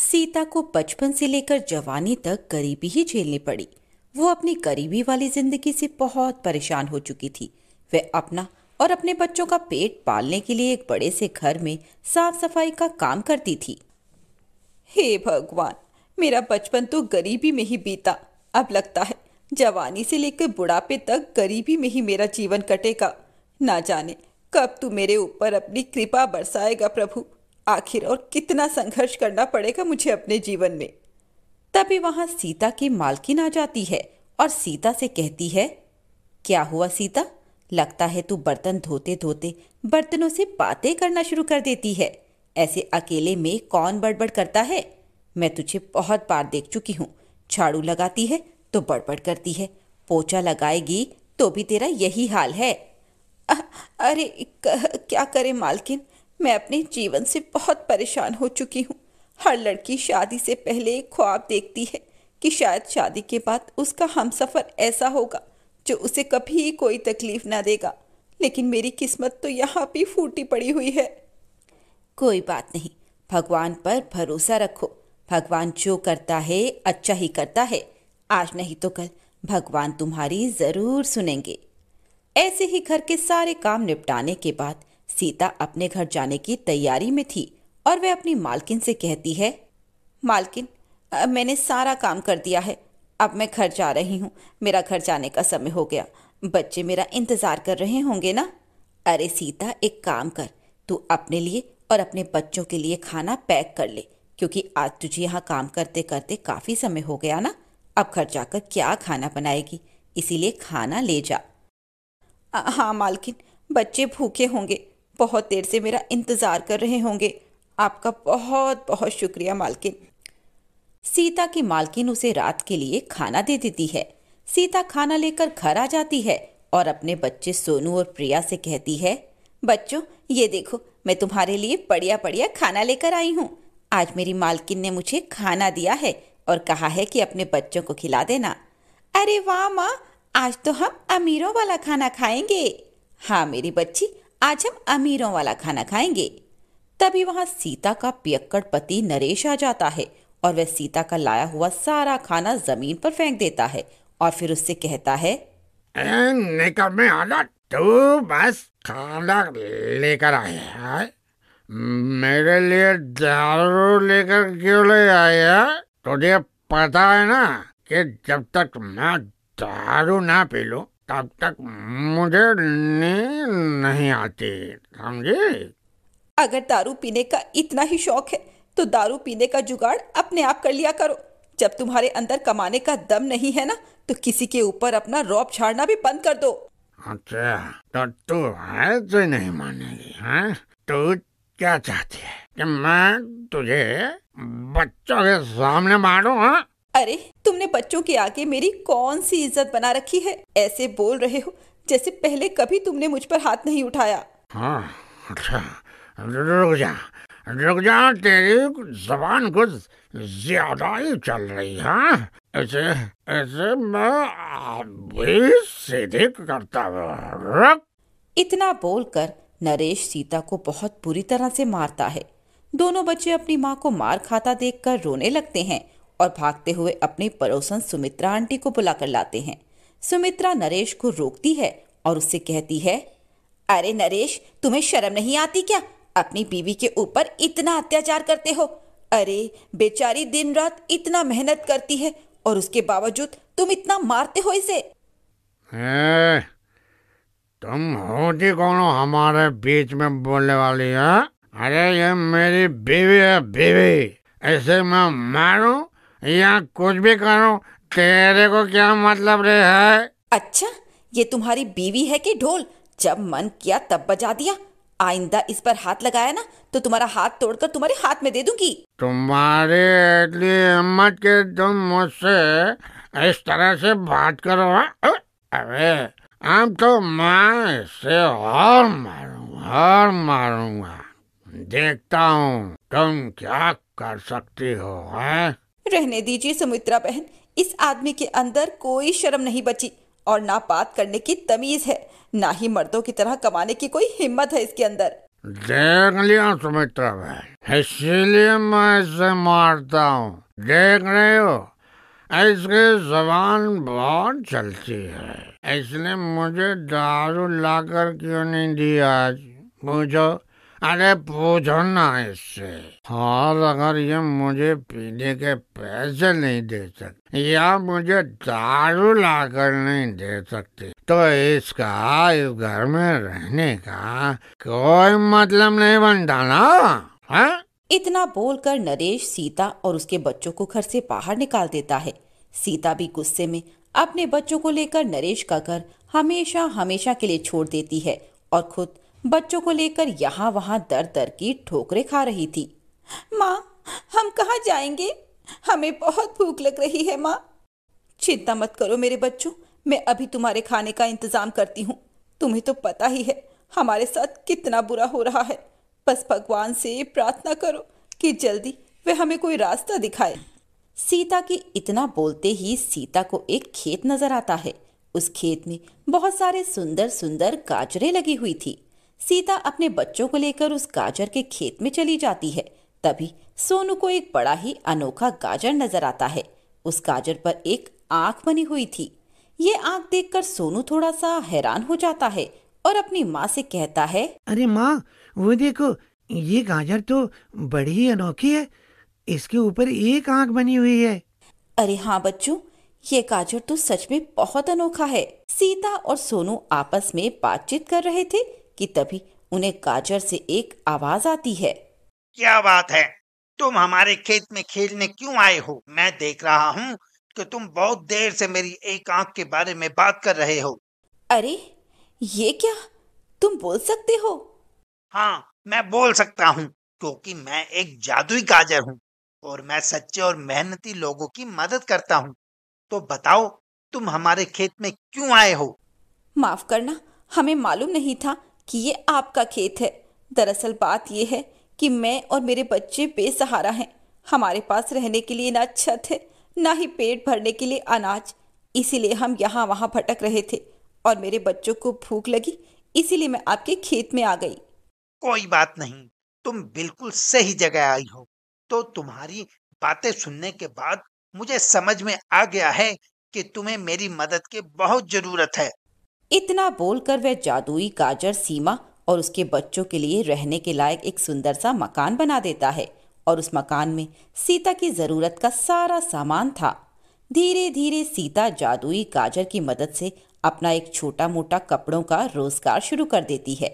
सीता को बचपन से लेकर जवानी तक गरीबी ही झेलनी पड़ी वो अपनी गरीबी वाली जिंदगी से बहुत परेशान हो चुकी थी वह अपना और अपने बच्चों का पेट पालने के लिए एक बड़े से घर में साफ सफाई का काम करती थी हे भगवान मेरा बचपन तो गरीबी में ही बीता अब लगता है जवानी से लेकर बुढ़ापे तक गरीबी में ही मेरा जीवन कटेगा ना जाने कब तू मेरे ऊपर अपनी कृपा बरसाएगा प्रभु आखिर और कितना संघर्ष करना पड़ेगा मुझे अपने जीवन में तभी वहां सीता की मालकिन आ जाती है और सीता से कहती है क्या हुआ सीता लगता है तू बर्तन धोते धोते बर्तनों से बातें करना शुरू कर देती है ऐसे अकेले में कौन बड़बड़ करता है मैं तुझे बहुत बार देख चुकी हूँ झाड़ू लगाती है तो बड़बड़ करती है पोचा लगाएगी तो भी तेरा यही हाल है अ, अरे क, क्या करे मालकिन मैं अपने जीवन से बहुत परेशान हो चुकी हूँ हर लड़की शादी से पहले एक ख्वाब देखती है कि शायद शादी के बाद उसका हम सफ़र ऐसा होगा जो उसे कभी कोई तकलीफ ना देगा लेकिन मेरी किस्मत तो यहाँ भी फूटी पड़ी हुई है कोई बात नहीं भगवान पर भरोसा रखो भगवान जो करता है अच्छा ही करता है आज नहीं तो कल भगवान तुम्हारी ज़रूर सुनेंगे ऐसे ही घर के सारे काम निपटाने के बाद सीता अपने घर जाने की तैयारी में थी और वह अपनी मालकिन से कहती है मालकिन मैंने सारा काम कर दिया है अब मैं घर जा रही हूँ मेरा घर जाने का समय हो गया बच्चे मेरा इंतज़ार कर रहे होंगे ना अरे सीता एक काम कर तू अपने लिए और अपने बच्चों के लिए खाना पैक कर ले क्योंकि आज तुझे यहाँ काम करते करते काफ़ी समय हो गया ना अब घर जाकर क्या खाना बनाएगी इसीलिए खाना ले जा हाँ मालकिन बच्चे भूखे होंगे बहुत देर से मेरा इंतज़ार कर रहे होंगे आपका बहुत बहुत शुक्रिया मालकिन सीता की मालकिन उसे रात के लिए खाना दे देती है सीता खाना लेकर घर आ जाती है और अपने बच्चे सोनू और प्रिया से कहती है बच्चों ये देखो मैं तुम्हारे लिए बढ़िया बढ़िया खाना लेकर आई हूँ आज मेरी मालकिन ने मुझे खाना दिया है और कहा है कि अपने बच्चों को खिला देना अरे वाह माँ आज तो हम अमीरों वाला खाना खाएंगे हाँ मेरी बच्ची आज हम अमीरों वाला खाना खाएंगे तभी वहां सीता का पियक्कड़ पति नरेश आ जाता है और वह सीता का लाया हुआ सारा खाना जमीन पर फेंक देता है और फिर उससे कहता है निकम्मे तू बस खाना लेकर आया है मेरे लिए दारू लेकर क्यों ले आया तुझे पता है ना कि जब तक मैं दारू ना पी लू तब तक मुझे नींद नहीं आती समझे अगर दारू पीने का इतना ही शौक है तो दारू पीने का जुगाड़ अपने आप कर लिया करो जब तुम्हारे अंदर कमाने का दम नहीं है ना तो किसी के ऊपर अपना रौब छाड़ना भी बंद कर दो अच्छा तो तू है तो नहीं मानेगी है हाँ? तू क्या चाहती है कि मैं तुझे बच्चों के सामने मारू हाँ? अरे तुमने बच्चों के आगे मेरी कौन सी इज्जत बना रखी है ऐसे बोल रहे हो जैसे पहले कभी तुमने मुझ पर हाथ नहीं उठाया हाँ अच्छा रुक जा रुक जा तेरी जबान कुछ ज्यादा ही चल रही है ऐसे हाँ? ऐसे मैं भी सीधे करता रुक इतना बोलकर नरेश सीता को बहुत बुरी तरह से मारता है दोनों बच्चे अपनी माँ को मार खाता देखकर रोने लगते हैं और भागते हुए अपने पड़ोसन सुमित्रा आंटी को बुलाकर लाते हैं सुमित्रा नरेश को रोकती है और उससे कहती है अरे नरेश तुम्हें शर्म नहीं आती क्या अपनी बीवी के ऊपर इतना अत्याचार करते हो अरे बेचारी दिन रात इतना मेहनत करती है और उसके बावजूद तुम इतना मारते हो इसे ए, तुम होती कौन हो हमारे बीच में बोलने वाली है अरे ये मेरी बीवी है बीवी ऐसे मैं मारू या कुछ भी करो तेरे को क्या मतलब रे है अच्छा ये तुम्हारी बीवी है कि ढोल जब मन किया तब बजा दिया आइंदा इस पर हाथ लगाया ना तो तुम्हारा हाथ तोड़कर तुम्हारे हाथ में दे दूंगी तुम्हारे इतनी हिम्मत के तुम मुझसे इस तरह से बात करो हाँ? अरे हम तो मैं इससे और मारूंगा और मारूंगा देखता हूँ तुम क्या कर सकती हो है? हाँ? रहने दीजिए सुमित्रा बहन इस आदमी के अंदर कोई शर्म नहीं बची और ना बात करने की तमीज है ना ही मर्दों की तरह कमाने की कोई हिम्मत है इसके अंदर देख लिया सुमित्रा बहन इसीलिए मैं इसे मारता हूँ देख रहे हो इसके जबान बहुत चलती है इसने मुझे दारू लाकर क्यों नहीं दी आज पूछो अरे पूछो ना इससे और अगर ये मुझे पीने के पैसे नहीं दे सकते या मुझे दारू लाकर नहीं दे सकते तो इसका इस घर में रहने का कोई मतलब नहीं बनता ना है? इतना बोलकर नरेश सीता और उसके बच्चों को घर से बाहर निकाल देता है सीता भी गुस्से में अपने बच्चों को लेकर नरेश का घर हमेशा हमेशा के लिए छोड़ देती है और खुद बच्चों को लेकर यहाँ वहाँ दर दर की ठोकरें खा रही थी माँ हम कहाँ जाएंगे हमें बहुत भूख लग रही है माँ चिंता मत करो मेरे बच्चों मैं अभी तुम्हारे खाने का इंतजाम करती हूँ तुम्हें तो पता ही है हमारे साथ कितना बुरा हो रहा है बस भगवान से प्रार्थना करो कि जल्दी वे हमें कोई रास्ता दिखाए सीता की इतना बोलते ही सीता को एक खेत नजर आता है उस खेत में बहुत सारे सुंदर सुंदर गाजरे लगी हुई थी सीता अपने बच्चों को लेकर उस गाजर के खेत में चली जाती है तभी सोनू को एक बड़ा ही अनोखा गाजर नजर आता है उस गाजर पर एक आंख बनी हुई थी ये आंख देखकर सोनू थोड़ा सा हैरान हो जाता है और अपनी माँ से कहता है अरे माँ वो देखो ये गाजर तो बड़ी ही अनोखी है इसके ऊपर एक आंख बनी हुई है अरे हाँ बच्चों ये गाजर तो सच में बहुत अनोखा है सीता और सोनू आपस में बातचीत कर रहे थे कि तभी उन्हें काजर से एक आवाज आती है क्या बात है तुम हमारे खेत में खेलने क्यों आए हो मैं देख रहा हूँ कि तुम बहुत देर से मेरी एक आंख के बारे में बात कर रहे हो अरे ये क्या तुम बोल सकते हो हाँ मैं बोल सकता हूँ क्योंकि मैं एक जादुई काजर हूँ और मैं सच्चे और मेहनती लोगों की मदद करता हूँ तो बताओ तुम हमारे खेत में क्यों आए हो माफ करना हमें मालूम नहीं था कि ये आपका खेत है दरअसल बात यह है कि मैं और मेरे बच्चे बेसहारा हैं हमारे पास रहने के लिए ना छत है ना ही पेट भरने के लिए अनाज इसीलिए हम यहाँ वहाँ भटक रहे थे और मेरे बच्चों को भूख लगी इसीलिए मैं आपके खेत में आ गई कोई बात नहीं तुम बिल्कुल सही जगह आई हो तो तुम्हारी बातें सुनने के बाद मुझे समझ में आ गया है कि तुम्हें मेरी मदद की बहुत जरूरत है इतना बोलकर वह जादुई गाजर सीमा और उसके बच्चों के लिए रहने के लायक एक सुंदर सा मकान बना देता है और उस मकान में सीता की ज़रूरत का सारा सामान था धीरे धीरे सीता जादुई गाजर की मदद से अपना एक छोटा मोटा कपड़ों का रोजगार शुरू कर देती है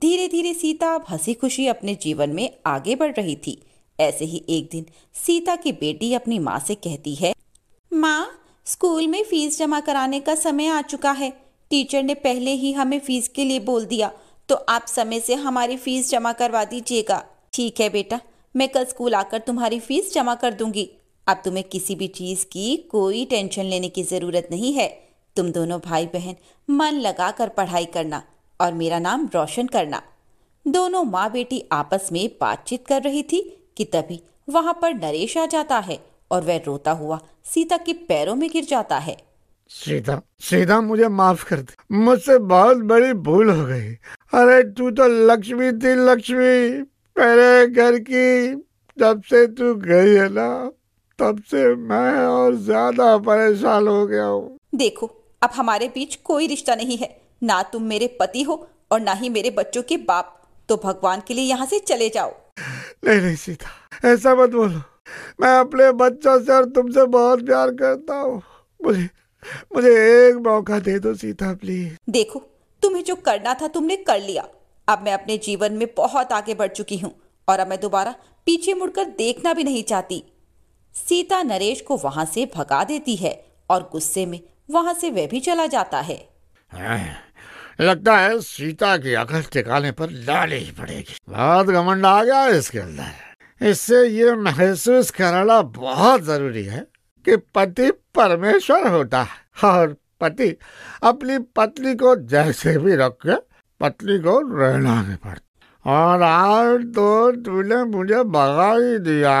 धीरे धीरे सीता अब हंसी खुशी अपने जीवन में आगे बढ़ रही थी ऐसे ही एक दिन सीता की बेटी अपनी माँ से कहती है माँ स्कूल में फीस जमा कराने का समय आ चुका है टीचर ने पहले ही हमें फ़ीस के लिए बोल दिया तो आप समय से हमारी फ़ीस जमा करवा दीजिएगा ठीक है बेटा मैं कल स्कूल आकर तुम्हारी फ़ीस जमा कर दूंगी अब तुम्हें किसी भी चीज़ की कोई टेंशन लेने की ज़रूरत नहीं है तुम दोनों भाई बहन मन लगा कर पढ़ाई करना और मेरा नाम रोशन करना दोनों माँ बेटी आपस में बातचीत कर रही थी कि तभी वहाँ पर नरेश आ जाता है और वह रोता हुआ सीता के पैरों में गिर जाता है सीता श्रीधाम मुझे माफ कर दे मुझसे बहुत बड़ी भूल हो गई अरे तू तो लक्ष्मी थी लक्ष्मी मेरे घर की जब से तू गई है ना तब से मैं और ज्यादा परेशान हो गया हूँ देखो अब हमारे बीच कोई रिश्ता नहीं है ना तुम मेरे पति हो और ना ही मेरे बच्चों के बाप तो भगवान के लिए यहाँ से चले जाओ नहीं नहीं सीता ऐसा मत बोलो मैं अपने बच्चों से और तुमसे बहुत प्यार करता हूँ मुझे मुझे एक मौका दे दो सीता प्लीज देखो तुम्हें जो करना था तुमने कर लिया अब मैं अपने जीवन में बहुत आगे बढ़ चुकी हूँ और अब मैं दोबारा पीछे मुड़कर देखना भी नहीं चाहती सीता नरेश को वहां से भगा देती है और गुस्से में वहां से वह भी चला जाता है हाँ, लगता है सीता की अगर टिकाने पर लाले ही पड़ेगी बहुत घमंड आ गया इसके अंदर इससे ये महसूस कराना बहुत जरूरी है कि पति परमेश्वर होता है और पति अपनी पत्नी को जैसे भी रख के पत्नी को रहना नहीं पड़ता और आज तो तूने मुझे भगा ही दिया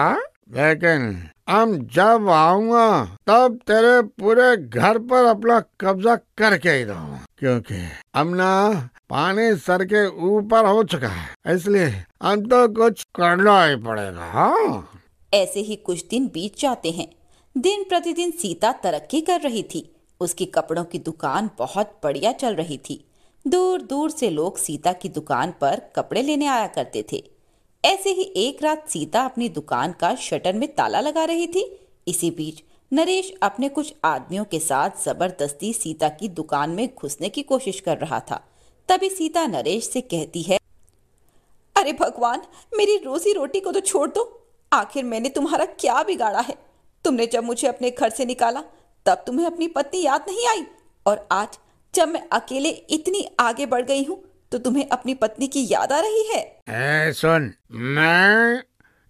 लेकिन हम जब आऊंगा तब तेरे पूरे घर पर अपना कब्जा करके ही रहूंगा क्योंकि हम पानी सर के ऊपर हो चुका है इसलिए हम तो कुछ करना ही पड़ेगा हाँ। ऐसे ही कुछ दिन बीत जाते हैं दिन प्रतिदिन सीता तरक्की कर रही थी उसकी कपड़ों की दुकान बहुत बढ़िया चल रही थी दूर दूर से लोग सीता की दुकान पर कपड़े लेने आया करते थे ऐसे ही एक रात सीता अपनी दुकान का शटर में ताला लगा रही थी इसी बीच नरेश अपने कुछ आदमियों के साथ जबरदस्ती सीता की दुकान में घुसने की कोशिश कर रहा था तभी सीता नरेश से कहती है अरे भगवान मेरी रोजी रोटी को तो छोड़ दो आखिर मैंने तुम्हारा क्या बिगाड़ा है तुमने जब मुझे अपने घर से निकाला तब तुम्हें अपनी पत्नी याद नहीं आई और आज जब मैं अकेले इतनी आगे बढ़ गई हूँ तो तुम्हें अपनी पत्नी की याद आ रही है ए, सुन मैं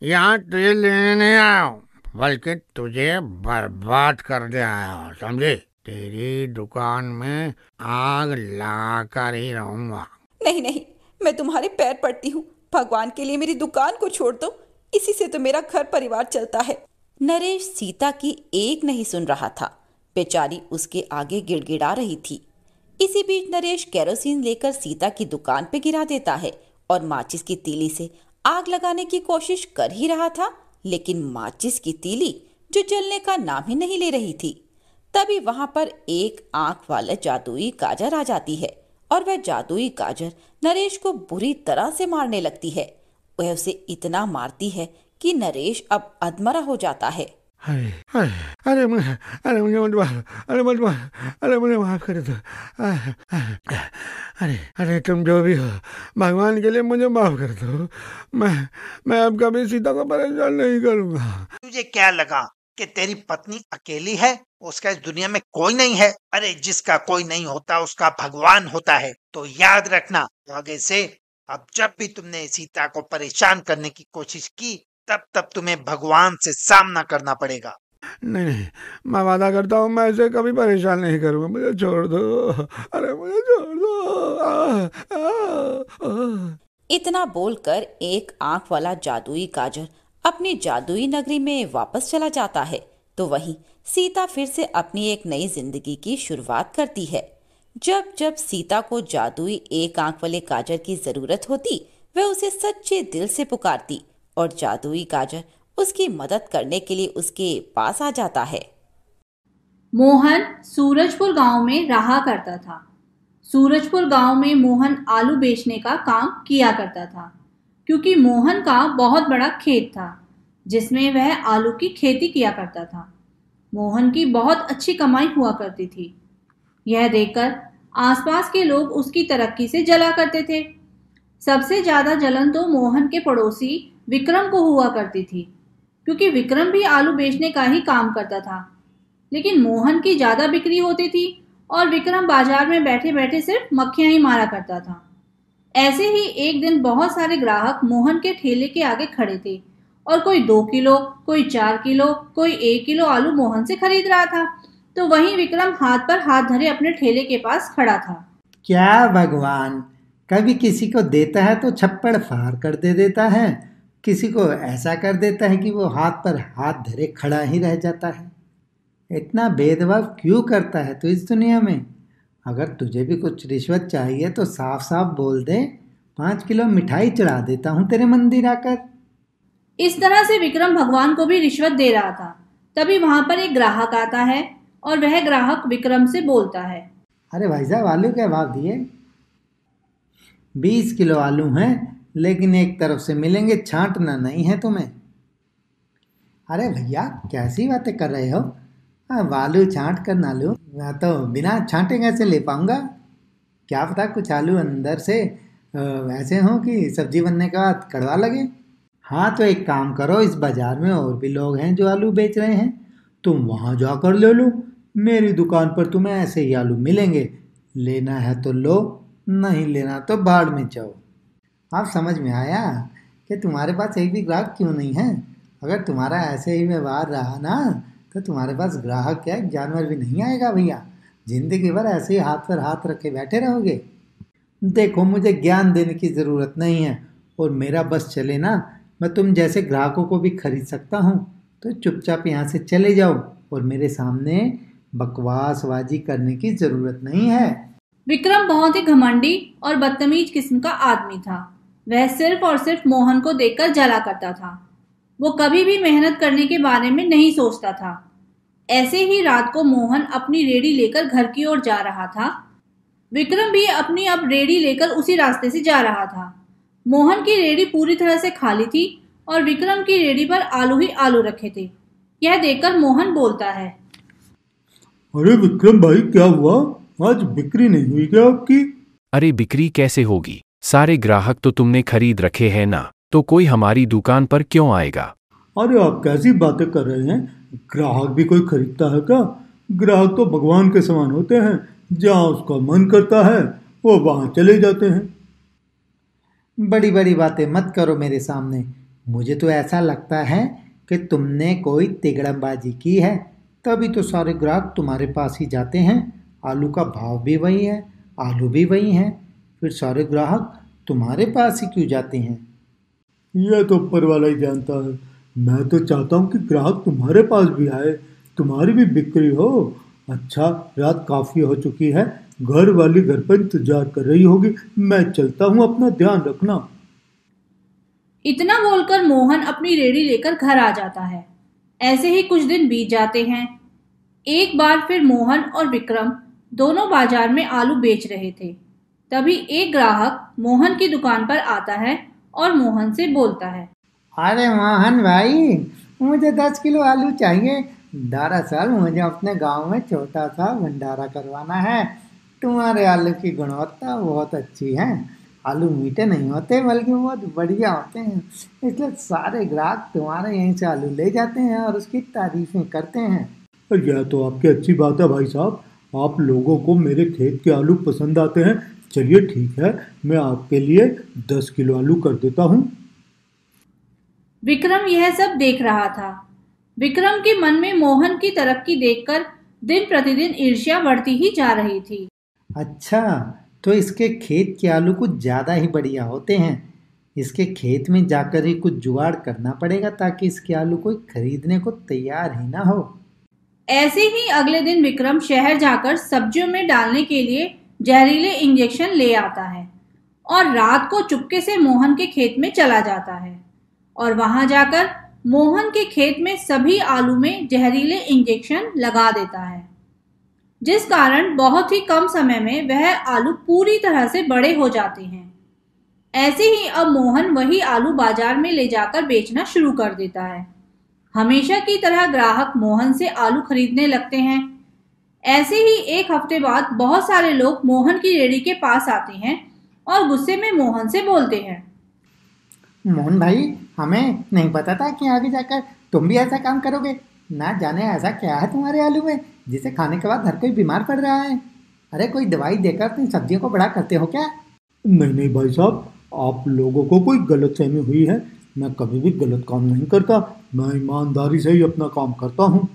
यहाँ तुझे लेने नहीं आया हूँ बल्कि तुझे बर्बाद करने आया हूँ समझे तेरी दुकान में आग ला कर ही रहूंगा नहीं नहीं मैं तुम्हारे पैर पड़ती हूँ भगवान के लिए मेरी दुकान को छोड़ दो इसी से तो मेरा घर परिवार चलता है नरेश सीता की एक नहीं सुन रहा था बेचारी उसके आगे गिड़गिड़ा रही थी इसी बीच नरेश कैरोसिन लेकर सीता की दुकान पे गिरा देता है और माचिस की तीली से आग लगाने की कोशिश कर ही रहा था लेकिन माचिस की तीली जो जलने का नाम ही नहीं ले रही थी तभी वहां पर एक आंख वाला जादुई गाजर आ जाती है और वह जादुई गाजर नरेश को बुरी तरह से मारने लगती है वह उसे इतना मारती है कि नरेश अब अधमरा हो जाता है अरे अरे अरे अरे अरे अरे मुझे माफ कर दो अरे अरे तुम जो भी हो भगवान के लिए मुझे माफ कर दो मैं मैं अब कभी सीता को परेशान नहीं करूँगा तुझे क्या लगा कि तेरी पत्नी अकेली है उसका इस दुनिया में कोई नहीं है अरे जिसका कोई नहीं होता उसका भगवान होता है तो याद रखना आगे से अब जब भी तुमने सीता को परेशान करने की कोशिश की तब तब तुम्हें भगवान से सामना करना पड़ेगा नहीं नहीं मैं वादा करता हूँ मैं इसे कभी परेशान नहीं करूँगा मुझे छोड़ दो अरे मुझे छोड़ दो आ, आ, आ, इतना बोलकर एक आंख वाला जादुई काजर अपनी जादुई नगरी में वापस चला जाता है तो वहीं सीता फिर से अपनी एक नई जिंदगी की शुरुआत करती है जब जब सीता को जादुई एक आंख वाले काजर की जरूरत होती वह उसे सच्चे दिल से पुकारती और जादुई गाजर उसकी मदद करने के लिए उसके पास आ जाता है मोहन सूरजपुर गांव में रहा करता था सूरजपुर गांव में मोहन आलू बेचने का काम किया करता था क्योंकि मोहन का बहुत बड़ा खेत था जिसमें वह आलू की खेती किया करता था मोहन की बहुत अच्छी कमाई हुआ करती थी यह देखकर आसपास के लोग उसकी तरक्की से जला करते थे सबसे ज़्यादा जलन तो मोहन के पड़ोसी विक्रम को हुआ करती थी क्योंकि विक्रम भी आलू बेचने का ही काम करता था लेकिन मोहन की ज़्यादा बिक्री होती थी और विक्रम बाजार में बैठे बैठे सिर्फ मक्खियां ही मारा करता था ऐसे ही एक दिन बहुत सारे ग्राहक मोहन के ठेले के आगे खड़े थे और कोई दो किलो कोई चार किलो कोई एक किलो आलू मोहन से खरीद रहा था तो वहीं विक्रम हाथ पर हाथ धरे अपने ठेले के पास खड़ा था क्या भगवान कभी किसी को देता है तो छप्पड़ फार कर दे देता है किसी को ऐसा कर देता है कि वो हाथ पर हाथ धरे खड़ा ही रह जाता है इतना भेदभाव क्यों करता है तो इस दुनिया में अगर तुझे भी कुछ रिश्वत चाहिए तो साफ साफ बोल दे पाँच किलो मिठाई चढ़ा देता हूँ तेरे मंदिर आकर इस तरह से विक्रम भगवान को भी रिश्वत दे रहा था तभी वहाँ पर एक ग्राहक आता है और वह ग्राहक विक्रम से बोलता है अरे भाई साहब आलू क्या भाव दिए बीस किलो आलू हैं लेकिन एक तरफ से मिलेंगे छांटना नहीं है तुम्हें अरे भैया कैसी बातें कर रहे हो अब आलू छाँट कर ना लूँ मैं तो बिना छाँटे कैसे ले पाऊँगा क्या पता कुछ आलू अंदर से ऐसे हों कि सब्जी बनने के बाद कड़वा लगे हाँ तो एक काम करो इस बाज़ार में और भी लोग हैं जो आलू बेच रहे हैं तुम वहाँ जाकर ले लो मेरी दुकान पर तुम्हें ऐसे ही आलू मिलेंगे लेना है तो लो नहीं हाँ। लेना तो बाढ़ में जाओ आप समझ में आया कि तुम्हारे पास एक भी ग्राहक क्यों नहीं है अगर तुम्हारा ऐसे ही व्यवहार रहा ना तो तुम्हारे पास ग्राहक क्या जानवर भी नहीं आएगा भैया जिंदगी भर ऐसे ही हाथ पर हाथ रखे बैठे रहोगे देखो मुझे ज्ञान देने की ज़रूरत नहीं है और मेरा बस चले ना मैं तुम जैसे ग्राहकों को भी खरीद सकता हूँ तो चुपचाप यहाँ से चले जाओ और मेरे सामने बकवासबाजी करने की ज़रूरत नहीं है विक्रम बहुत ही घमंडी और बदतमीज किस्म का आदमी था वह सिर्फ और सिर्फ मोहन को देखकर जला करता था वो कभी भी मेहनत करने के बारे में नहीं सोचता था ऐसे ही रात को मोहन अपनी रेडी लेकर घर की ओर जा रहा था विक्रम भी अपनी अब रेडी लेकर उसी रास्ते से जा रहा था मोहन की रेडी पूरी तरह से खाली थी और विक्रम की रेडी पर आलू ही आलू रखे थे यह देखकर मोहन बोलता है अरे विक्रम भाई क्या हुआ आज बिक्री नहीं हुई क्या आपकी अरे बिक्री कैसे होगी सारे ग्राहक तो तुमने खरीद रखे हैं ना तो कोई हमारी दुकान पर क्यों आएगा अरे आप कैसी बातें कर रहे हैं ग्राहक भी कोई खरीदता है क्या ग्राहक तो भगवान के समान होते हैं जहाँ उसका मन करता है वो वहाँ चले जाते हैं बड़ी बड़ी बातें मत करो मेरे सामने मुझे तो ऐसा लगता है कि तुमने कोई तिगड़मबाजी की है तभी तो सारे ग्राहक तुम्हारे पास ही जाते हैं आलू का भाव भी वही है आलू भी वही हैं फिर सारे ग्राहक तुम्हारे पास ही क्यों जाते हैं यह तो ऊपर वाला ही जानता है मैं तो चाहता हूँ कि ग्राहक तुम्हारे पास भी आए तुम्हारी भी बिक्री हो अच्छा रात काफ़ी हो चुकी है घर वाली घर पर इंतजार कर रही होगी मैं चलता हूँ अपना ध्यान रखना इतना बोलकर मोहन अपनी रेडी लेकर घर आ जाता है ऐसे ही कुछ दिन बीत जाते हैं एक बार फिर मोहन और विक्रम दोनों बाजार में आलू बेच रहे थे तभी एक ग्राहक मोहन की दुकान पर आता है और मोहन से बोलता है अरे मोहन भाई मुझे दस किलो आलू चाहिए दरअसल मुझे अपने गांव में छोटा सा भंडारा करवाना है तुम्हारे आलू की गुणवत्ता बहुत अच्छी है आलू मीठे नहीं होते बल्कि बहुत बढ़िया होते हैं इसलिए सारे ग्राहक तुम्हारे यहीं से आलू ले जाते हैं और उसकी तारीफें करते हैं यह तो आपकी अच्छी बात है भाई साहब आप लोगों को मेरे खेत के आलू पसंद आते हैं चलिए ठीक है मैं आपके लिए दस किलो आलू कर देता हूँ विक्रम यह सब देख रहा था विक्रम के मन में मोहन की तरक्की देखकर दिन प्रतिदिन ईर्ष्या बढ़ती ही जा रही थी अच्छा तो इसके खेत के आलू कुछ ज़्यादा ही बढ़िया होते हैं इसके खेत में जाकर ही कुछ जुगाड़ करना पड़ेगा ताकि इसके आलू कोई खरीदने को तैयार ही ना हो ऐसे ही अगले दिन विक्रम शहर जाकर सब्जियों में डालने के लिए जहरीले इंजेक्शन ले आता है और रात को चुपके से मोहन के खेत में चला जाता है और वहां जाकर मोहन के खेत में सभी आलू में जहरीले इंजेक्शन लगा देता है जिस कारण बहुत ही कम समय में वह आलू पूरी तरह से बड़े हो जाते हैं ऐसे ही अब मोहन वही आलू बाजार में ले जाकर बेचना शुरू कर देता है हमेशा की तरह ग्राहक मोहन से आलू खरीदने लगते हैं ऐसे ही एक हफ्ते बाद बहुत सारे लोग मोहन की रेडी के पास आते हैं और गुस्से में मोहन से बोलते हैं मोहन भाई हमें नहीं पता था कि आगे जाकर तुम भी ऐसा काम करोगे ना जाने ऐसा क्या है तुम्हारे आलू में जिसे खाने के बाद हर कोई बीमार पड़ रहा है अरे कोई दवाई देकर तुम सब्जियों को बड़ा करते हो क्या नहीं नहीं भाई साहब आप लोगों को कोई गलतफहमी हुई है मैं कभी भी गलत काम नहीं करता मैं ईमानदारी से ही अपना काम करता हूँ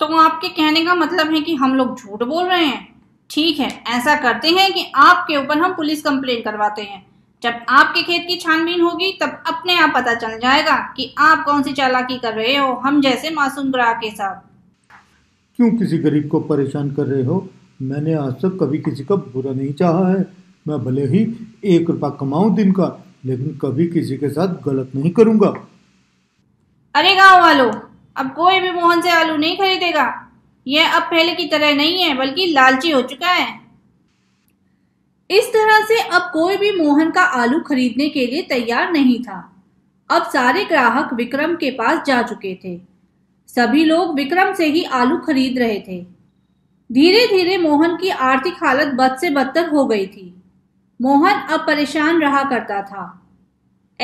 तो आपके कहने का मतलब है कि हम लोग झूठ बोल रहे हैं ठीक है ऐसा करते हैं कि आपके ऊपर हम पुलिस कंप्लेन करवाते हैं जब आपके खेत की छानबीन होगी तब अपने आप पता चल जाएगा कि आप कौन सी चालाकी कर रहे हो हम जैसे मासूम ग्राहक के साथ क्यों किसी गरीब को परेशान कर रहे हो मैंने आज तक कभी किसी का बुरा नहीं चाहा है मैं भले ही एक रुपया कमाऊं दिन का लेकिन कभी किसी के साथ गलत नहीं करूंगा अरे गांव वालों अब कोई भी मोहन से आलू नहीं खरीदेगा यह अब पहले की तरह नहीं है बल्कि लालची हो चुका है इस तरह से अब कोई भी मोहन का आलू खरीदने के लिए तैयार नहीं था अब सारे ग्राहक विक्रम के पास जा चुके थे सभी लोग विक्रम से ही आलू खरीद रहे थे धीरे धीरे मोहन की आर्थिक हालत बद से बदतर हो गई थी मोहन अब परेशान रहा करता था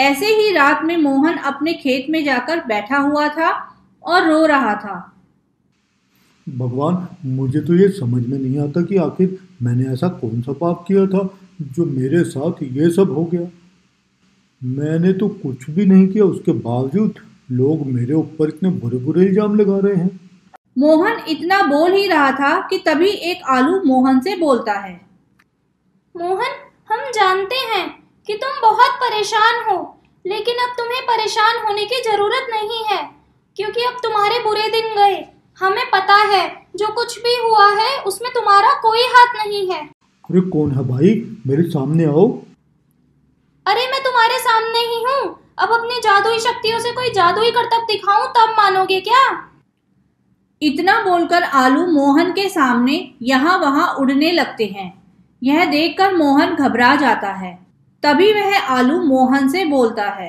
ऐसे ही रात में मोहन अपने खेत में जाकर बैठा हुआ था और रो रहा था भगवान मुझे तो ये समझ में नहीं आता कि आखिर मैंने ऐसा कौन सा पाप किया था जो मेरे साथ ये सब हो गया मैंने तो कुछ भी नहीं किया उसके बावजूद लोग मेरे ऊपर इतने बुरे बुरे इल्जाम लगा रहे हैं मोहन इतना बोल ही रहा था कि तभी एक आलू मोहन से बोलता है मोहन हम जानते हैं कि तुम बहुत परेशान हो लेकिन अब तुम्हें परेशान होने की ज़रूरत नहीं है क्योंकि अब तुम्हारे बुरे दिन गए हमें पता है जो कुछ भी हुआ है उसमें तुम्हारा कोई हाथ नहीं है अरे कौन है भाई मेरे सामने आओ अरे मैं तुम्हारे सामने ही हूँ अब अपनी जादुई शक्तियों से कोई जादुई करतब दिखाऊं तब मानोगे क्या इतना बोलकर आलू मोहन के सामने यहाँ वहाँ उड़ने लगते हैं यह देखकर मोहन घबरा जाता है तभी वह आलू मोहन से बोलता है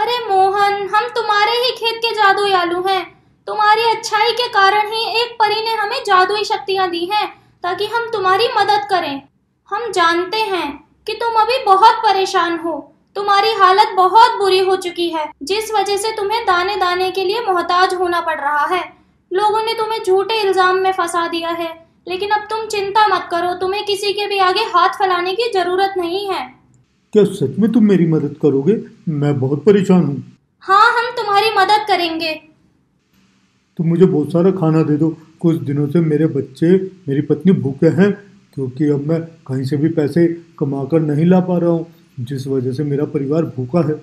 अरे मोहन हम तुम्हारे ही खेत के जादू आलू हैं तुम्हारी अच्छाई के कारण ही एक परी ने हमें जादुई शक्तियाँ दी हैं ताकि हम तुम्हारी मदद करें हम जानते हैं कि तुम अभी बहुत परेशान हो तुम्हारी हालत बहुत बुरी हो चुकी है जिस वजह से तुम्हें दाने दाने के लिए मोहताज होना पड़ रहा है लोगों ने तुम्हें झूठे इल्जाम में फंसा दिया है लेकिन अब तुम चिंता मत करो तुम्हें किसी के भी आगे हाथ फैलाने की जरूरत नहीं है क्या सच में तुम मेरी मदद करोगे मैं बहुत परेशान हूँ हाँ हम तुम्हारी मदद करेंगे तुम मुझे बहुत सारा खाना दे दो कुछ दिनों से मेरे बच्चे मेरी पत्नी भूखे हैं क्योंकि अब मैं कहीं से भी पैसे कमा कर नहीं ला पा रहा हूँ जिस वजह से मेरा परिवार भूखा है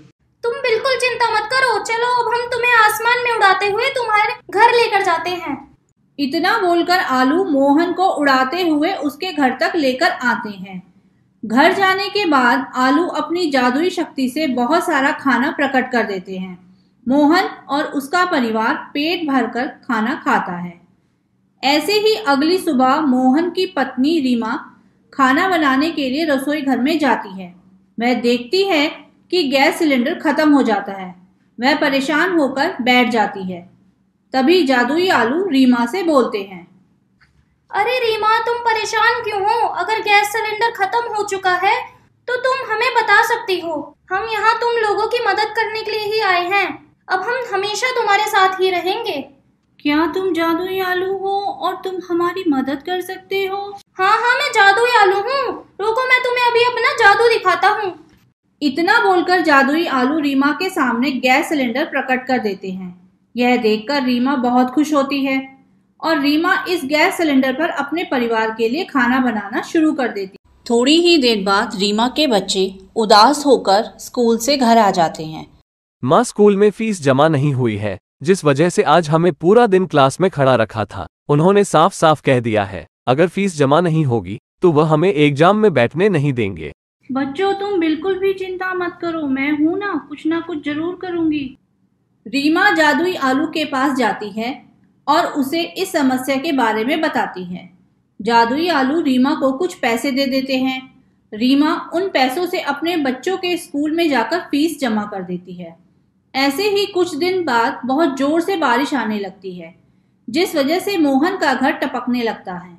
तुम बिल्कुल चिंता मत करो चलो अब हम तुम्हें आसमान में उड़ाते हुए तुम्हारे घर लेकर जाते हैं इतना बोलकर आलू मोहन को उड़ाते हुए उसके घर तक लेकर आते हैं घर जाने के बाद आलू अपनी जादुई शक्ति से बहुत सारा खाना प्रकट कर देते हैं मोहन और उसका परिवार पेट भरकर खाना खाता है ऐसे ही अगली सुबह मोहन की पत्नी रीमा खाना बनाने के लिए रसोई घर में जाती है वह देखती है कि गैस सिलेंडर खत्म हो जाता है वह परेशान होकर बैठ जाती है तभी जादुई आलू रीमा से बोलते हैं अरे रीमा तुम परेशान क्यों हो अगर गैस सिलेंडर खत्म हो चुका है तो तुम हमें बता सकती हो हम यहाँ तुम लोगों की मदद करने के लिए ही आए हैं अब हम हमेशा तुम्हारे साथ ही रहेंगे क्या तुम जादुई आलू हो और तुम हमारी मदद कर सकते हो हाँ हाँ मैं जादुई आलू हूँ रुको मैं तुम्हें अभी अपना जादू दिखाता हूँ इतना बोलकर जादुई आलू रीमा के सामने गैस सिलेंडर प्रकट कर देते हैं यह देखकर रीमा बहुत खुश होती है और रीमा इस गैस सिलेंडर पर अपने परिवार के लिए खाना बनाना शुरू कर देती थोड़ी ही देर बाद रीमा के बच्चे उदास होकर स्कूल से घर आ जाते हैं माँ स्कूल में फीस जमा नहीं हुई है जिस वजह से आज हमें पूरा दिन क्लास में खड़ा रखा था उन्होंने साफ साफ कह दिया है अगर फीस जमा नहीं होगी तो वह हमें एग्जाम में बैठने नहीं देंगे बच्चों तुम बिल्कुल भी चिंता मत करो मैं हूँ ना कुछ ना कुछ जरूर करूँगी रीमा जादुई आलू के पास जाती है और उसे इस समस्या के बारे में बताती है जादुई आलू रीमा को कुछ पैसे दे देते हैं रीमा उन पैसों से अपने बच्चों के स्कूल में जाकर फीस जमा कर देती है ऐसे ही कुछ दिन बाद बहुत जोर से बारिश आने लगती है जिस वजह से मोहन का घर टपकने लगता है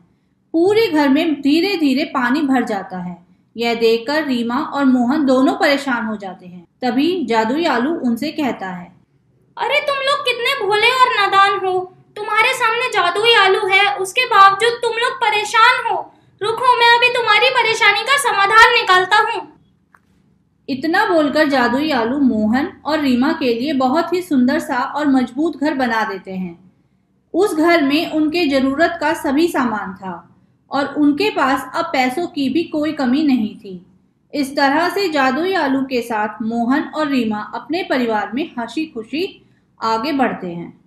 पूरे घर में धीरे धीरे पानी भर जाता है यह देखकर रीमा और मोहन दोनों परेशान हो जाते हैं तभी जादुई आलू उनसे कहता है अरे तुम लोग कितने भोले और नादान हो तुम्हारे सामने जादुई आलू है उसके बावजूद तुम लोग परेशान हो रुको मैं अभी तुम्हारी परेशानी का समाधान निकालता हूँ इतना बोलकर जादुई आलू मोहन और रीमा के लिए बहुत ही सुंदर सा और मजबूत घर बना देते हैं उस घर में उनके जरूरत का सभी सामान था और उनके पास अब पैसों की भी कोई कमी नहीं थी इस तरह से जादुई आलू के साथ मोहन और रीमा अपने परिवार में हंसी खुशी आगे बढ़ते हैं